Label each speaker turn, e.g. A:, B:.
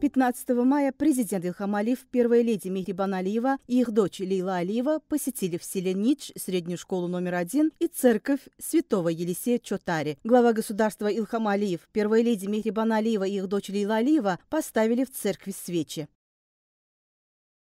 A: 15 мая президент Илхам Алиев, первая леди Мехрибан Алиева и их дочь Лейла Алиева посетили в селе Нич среднюю школу номер один и церковь святого Елисея Чотари. Глава государства Илхам Алиев, первая леди Мехрибан Алиева и их дочь Лейла Алиева поставили в церкви свечи.